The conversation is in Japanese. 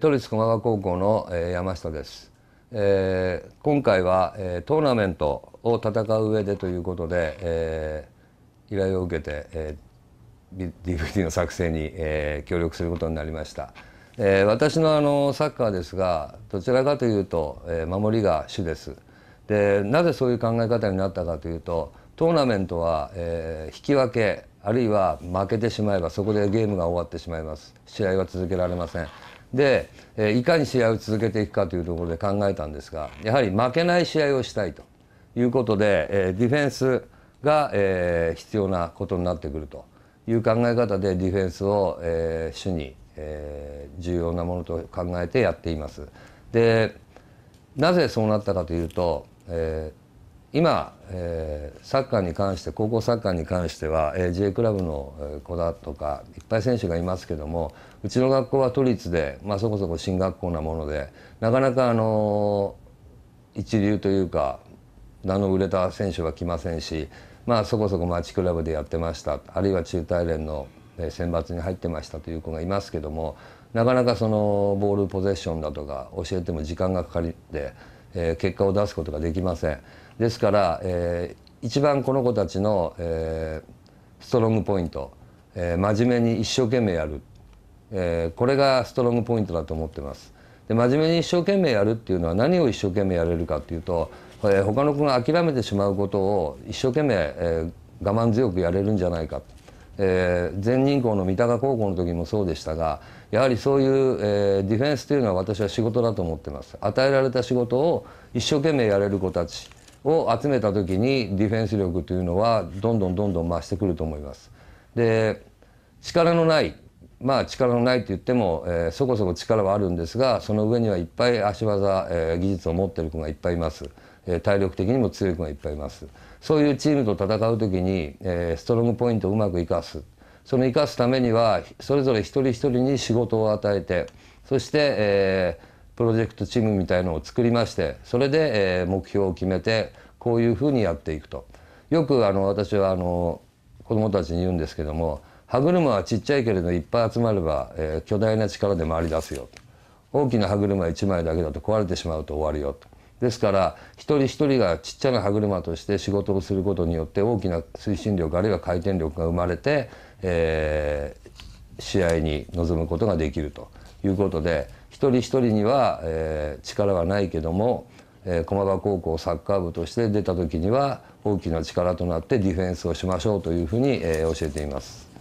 都立駒場高校の山下です、えー、今回は、えトーナメントを戦う上でということで、えー、依頼を受けて、えー、DVD の作成に、えー、協力することになりました、えー、私のあのサッカーですがどちらかというと、えー、守りが主ですでなぜそういう考え方になったかというとトーナメントは、えー、引き分けあるいは負けてしまえばそこでゲームが終わってしまいます試合は続けられませんで、えー、いかに試合を続けていくかというところで考えたんですがやはり負けない試合をしたいということで、えー、ディフェンスが、えー、必要なことになってくるという考え方でディフェンスを、えー、主に、えー、重要なものと考えてやっています。でなぜそうなったかというと、えー、今、えー、サッカーに関して高校サッカーに関しては、えー、J クラブの子だとかいっぱい選手がいますけどもうちの学校は都立で、まあ、そこそこ進学校なものでなかなか、あのー、一流というか名の売れた選手は来ませんし、まあ、そこそこ町クラブでやってましたあるいは中大連の選抜に入ってましたという子がいますけどもなかなかそのボールポゼッションだとか教えても時間がかかりで、えー、結果を出すことができません。ですから、えー、一番この子たちの、えー、ストロングポイント、えー、真面目に一生懸命やる、えー、これがストロングポイントだと思ってます。で真面目に一生懸命やるっていうのは何を一生懸命やれるかっていうと、えー、他の子が諦めてしまうことを一生懸命、えー、我慢強くやれるんじゃないか、えー、全人口の三鷹高校の時もそうでしたがやはりそういう、えー、ディフェンスというのは私は仕事だと思ってます与えられた仕事を一生懸命やれる子たち、を集めた時にディフェンス力というのはどんどんどんどん増してくると思います。で力のないまあ力のないって言っても、えー、そこそこ力はあるんですがその上にはいっぱい足技、えー、技術を持ってる子がいっぱいいます、えー、体力的にも強い子がいっぱいいますそういうチームと戦う時に、えストロングポイントをうまく生かすその生かすためにはそれぞれ一人一人に仕事を与えてそして、えープロジェクトチームみたいのを作りましてそれで、えー、目標を決めてこういうふうにやっていくと。よくあの私はあの子どもたちに言うんですけども歯車はちっちゃいけれどいっぱい集まれば、えー、巨大な力で回り出すよ大きな歯車1枚だけだと壊れてしまうと終わるよとですから一人一人がちっちゃな歯車として仕事をすることによって大きな推進力あるいは回転力が生まれて、えー、試合に臨むことができるということで一人一人には、えー、力はないけども、えー、駒場高校サッカー部として出た時には大きな力となってディフェンスをしましょうというふうに、えー、教えています。